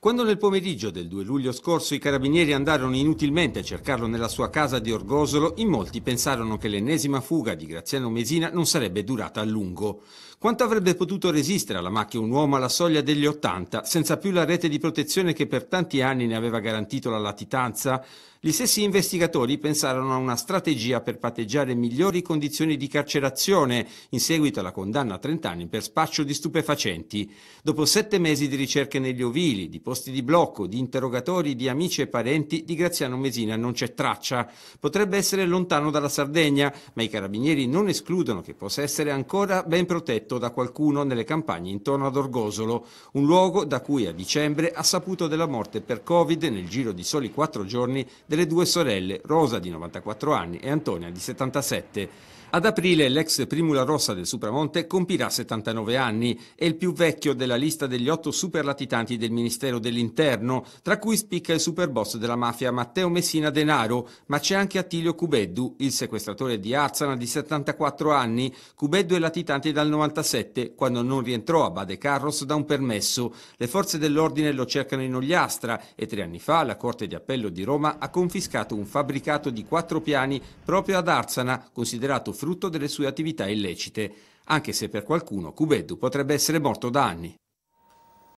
Quando nel pomeriggio del 2 luglio scorso i carabinieri andarono inutilmente a cercarlo nella sua casa di Orgosolo, in molti pensarono che l'ennesima fuga di Graziano Mesina non sarebbe durata a lungo. Quanto avrebbe potuto resistere alla macchia un uomo alla soglia degli 80, senza più la rete di protezione che per tanti anni ne aveva garantito la latitanza? Gli stessi investigatori pensarono a una strategia per patteggiare migliori condizioni di carcerazione in seguito alla condanna a 30 anni per spaccio di stupefacenti. Dopo sette mesi di ricerche negli ovili, di posti di blocco, di interrogatori, di amici e parenti di Graziano Mesina non c'è traccia. Potrebbe essere lontano dalla Sardegna, ma i carabinieri non escludono che possa essere ancora ben protetto da qualcuno nelle campagne intorno ad Orgosolo, un luogo da cui a dicembre ha saputo della morte per Covid nel giro di soli quattro giorni delle due sorelle, Rosa di 94 anni e Antonia di 77. Ad aprile l'ex primula rossa del Supramonte compirà 79 anni, è il più vecchio della lista degli otto superlatitanti del Ministero Ministero dell'Interno, tra cui spicca il superboss della mafia Matteo Messina Denaro, ma c'è anche Attilio Cubeddu, il sequestratore di Arzana di 74 anni. Cubeddu è latitante dal 97, quando non rientrò a Bade Carros da un permesso. Le forze dell'ordine lo cercano in Ogliastra e tre anni fa la Corte di Appello di Roma ha confiscato un fabbricato di quattro piani proprio ad Arzana, considerato frutto delle sue attività illecite anche se per qualcuno Cubeddu potrebbe essere morto da anni.